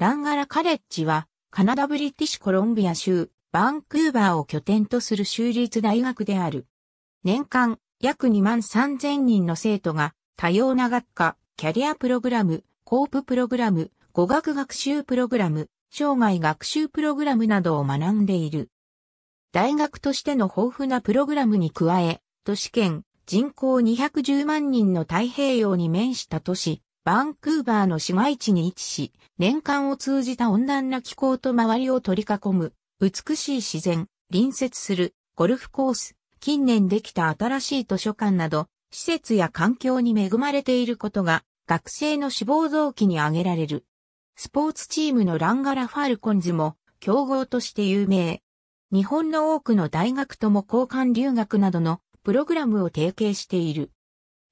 ランガラカレッジは、カナダブリティッシュコロンビア州、バンクーバーを拠点とする州立大学である。年間約2万3000人の生徒が多様な学科、キャリアプログラム、コーププログラム、語学学習プログラム、生涯学習プログラムなどを学んでいる。大学としての豊富なプログラムに加え、都市圏、人口210万人の太平洋に面した都市、バンクーバーの市街地に位置し、年間を通じた温暖な気候と周りを取り囲む、美しい自然、隣接するゴルフコース、近年できた新しい図書館など、施設や環境に恵まれていることが、学生の志望動機に挙げられる。スポーツチームのランガラファルコンズも、競合として有名。日本の多くの大学とも交換留学などのプログラムを提携している。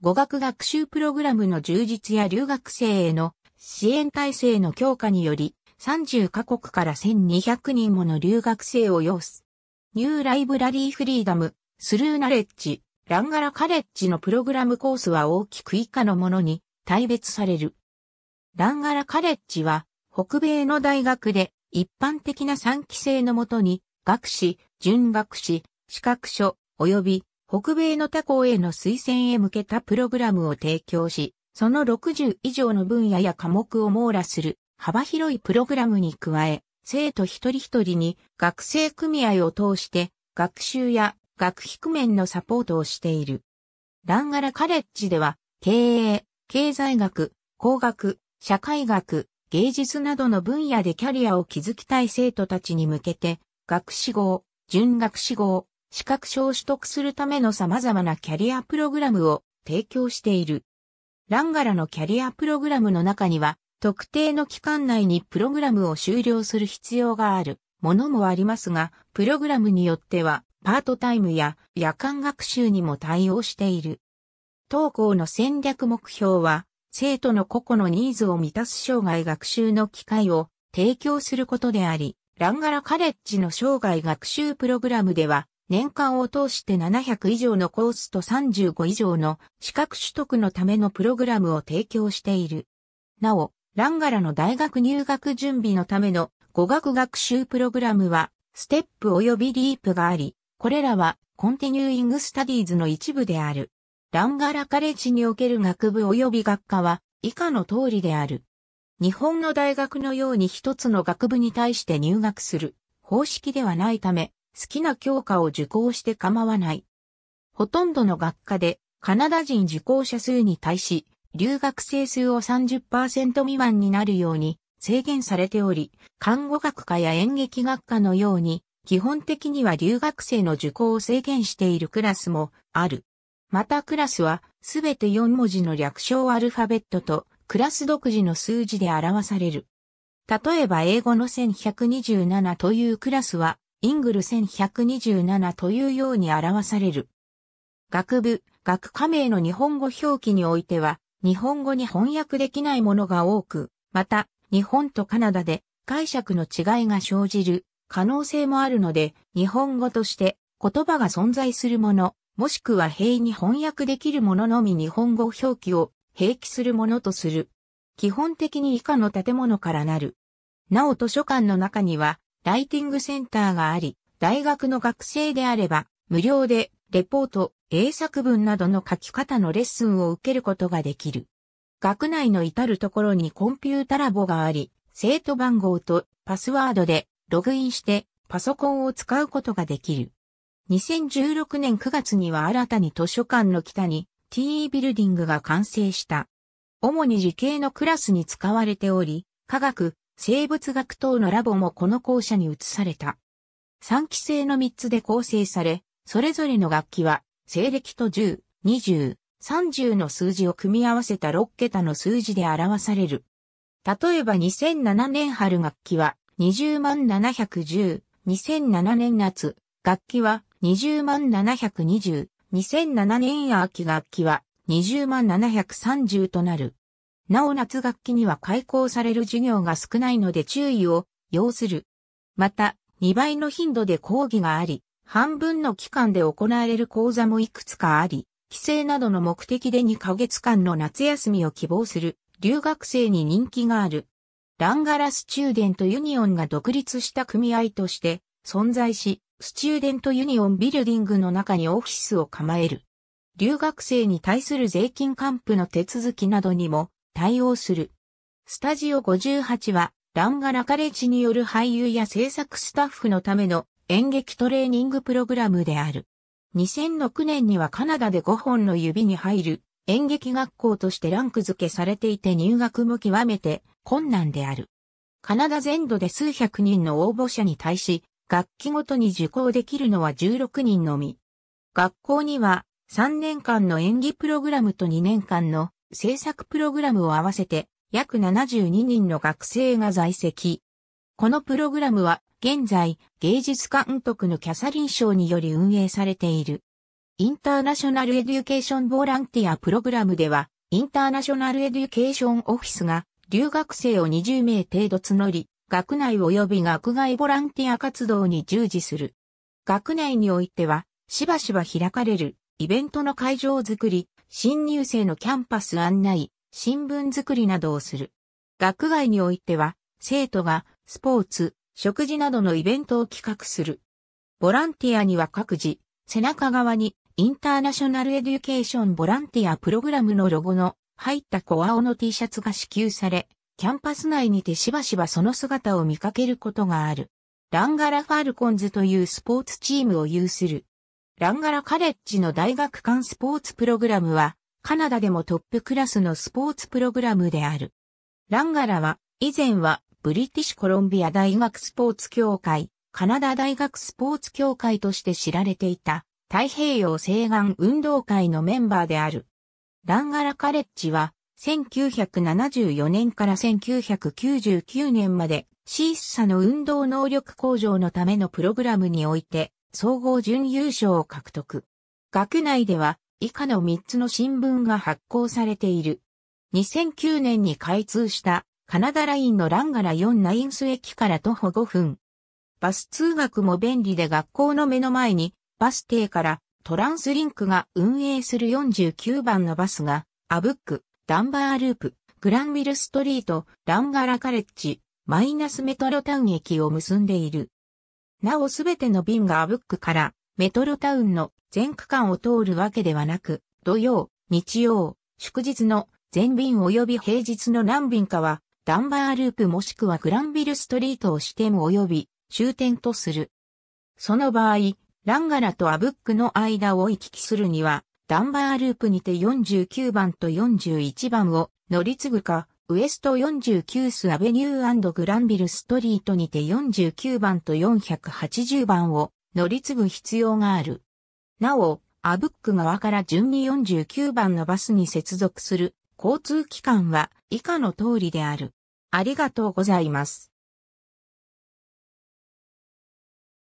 語学学習プログラムの充実や留学生への支援体制の強化により、30カ国から1200人もの留学生を要す。ニューライブラリーフリーダム、スルーナレッジ、ランガラカレッジのプログラムコースは大きく以下のものに大別される。ランガラカレッジは北米の大学で一般的な3期生のもとに学士、準学士、資格書、及び北米の他校への推薦へ向けたプログラムを提供し、その60以上の分野や科目を網羅する幅広いプログラムに加え、生徒一人一人に学生組合を通して学習や学費工面のサポートをしている。ランガラカレッジでは経営、経済学、工学、社会学、芸術などの分野でキャリアを築きたい生徒たちに向けて、学士号、準学士号、資格証を取得するための様々なキャリアプログラムを提供している。ランガラのキャリアプログラムの中には、特定の期間内にプログラムを終了する必要があるものもありますが、プログラムによっては、パートタイムや夜間学習にも対応している。当校の戦略目標は、生徒の個々のニーズを満たす生涯学習の機会を提供することであり、ランガラカレッジの生涯学習プログラムでは、年間を通して700以上のコースと35以上の資格取得のためのプログラムを提供している。なお、ランガラの大学入学準備のための語学学習プログラムは、ステップ及びリープがあり、これらはコンティニューイングスタディーズの一部である。ランガラカレッジにおける学部及び学科は以下の通りである。日本の大学のように一つの学部に対して入学する方式ではないため、好きな教科を受講して構わない。ほとんどの学科でカナダ人受講者数に対し、留学生数を30%未満になるように制限されており、看護学科や演劇学科のように、基本的には留学生の受講を制限しているクラスもある。またクラスは、すべて4文字の略称アルファベットと、クラス独自の数字で表される。例えば英語の1127というクラスは、イングル1127というように表される。学部、学科名の日本語表記においては、日本語に翻訳できないものが多く、また、日本とカナダで解釈の違いが生じる可能性もあるので、日本語として言葉が存在するもの、もしくは平に翻訳できるもののみ日本語表記を併記するものとする。基本的に以下の建物からなる。なお図書館の中にはライティングセンターがあり、大学の学生であれば、無料で、レポート、英作文などの書き方のレッスンを受けることができる。学内の至るところにコンピュータラボがあり、生徒番号とパスワードでログインしてパソコンを使うことができる。2016年9月には新たに図書館の北に TE ビルディングが完成した。主に時系のクラスに使われており、科学、生物学等のラボもこの校舎に移された。3期生の3つで構成され、それぞれの楽器は、西暦と10、20、30の数字を組み合わせた6桁の数字で表される。例えば2007年春楽器は20万710、2007年夏、楽器は20万720、2007年秋楽器は20万730となる。なお夏学期には開講される授業が少ないので注意を要する。また、2倍の頻度で講義があり、半分の期間で行われる講座もいくつかあり、帰省などの目的で2ヶ月間の夏休みを希望する留学生に人気がある。ランガラスチューデントユニオンが独立した組合として存在し、スチューデントユニオンビルディングの中にオフィスを構える。留学生に対する税金還付の手続きなどにも対応する。スタジオ58は、ランガラカレッジによる俳優や制作スタッフのための演劇トレーニングプログラムである。2006年にはカナダで5本の指に入る演劇学校としてランク付けされていて入学も極めて困難である。カナダ全土で数百人の応募者に対し、学期ごとに受講できるのは16人のみ。学校には3年間の演技プログラムと2年間の制作プログラムを合わせて約72人の学生が在籍。このプログラムは現在芸術監督のキャサリン賞により運営されている。インターナショナルエデュケーションボランティアプログラムではインターナショナルエデュケーションオフィスが留学生を20名程度募り、学内及び学外ボランティア活動に従事する。学内においては、しばしば開かれる、イベントの会場づくり、新入生のキャンパス案内、新聞作りなどをする。学外においては、生徒がスポーツ、食事などのイベントを企画する。ボランティアには各自、背中側にインターナショナルエデュケーションボランティアプログラムのロゴの入った小青の T シャツが支給され、キャンパス内にてしばしばその姿を見かけることがある。ランガラ・ファルコンズというスポーツチームを有するランガラカレッジの大学間スポーツプログラムは、カナダでもトップクラスのスポーツプログラムである。ランガラは、以前は、ブリティッシュコロンビア大学スポーツ協会、カナダ大学スポーツ協会として知られていた、太平洋西岸運動会のメンバーである。ランガラカレッジは、1974年から1999年まで、シースサの運動能力向上のためのプログラムにおいて、総合準優勝を獲得。学内では以下の3つの新聞が発行されている。2009年に開通したカナダラインのランガラ4ナインス駅から徒歩5分。バス通学も便利で学校の目の前にバス停からトランスリンクが運営する49番のバスがアブック、ダンバーループ、グランウィルストリート、ランガラカレッジ、マイナスメトロタウン駅を結んでいる。なおすべての便がアブックからメトロタウンの全区間を通るわけではなく、土曜、日曜、祝日の全便及び平日の何便かは、ダンバーループもしくはグランビルストリートを支店及び終点とする。その場合、ランガラとアブックの間を行き来するには、ダンバーループにて49番と41番を乗り継ぐか、ウエスト49スアベニューグランビルストリートにて49番と480番を乗り継ぐ必要がある。なお、アブック側から順に49番のバスに接続する交通機関は以下の通りである。ありがとうございます。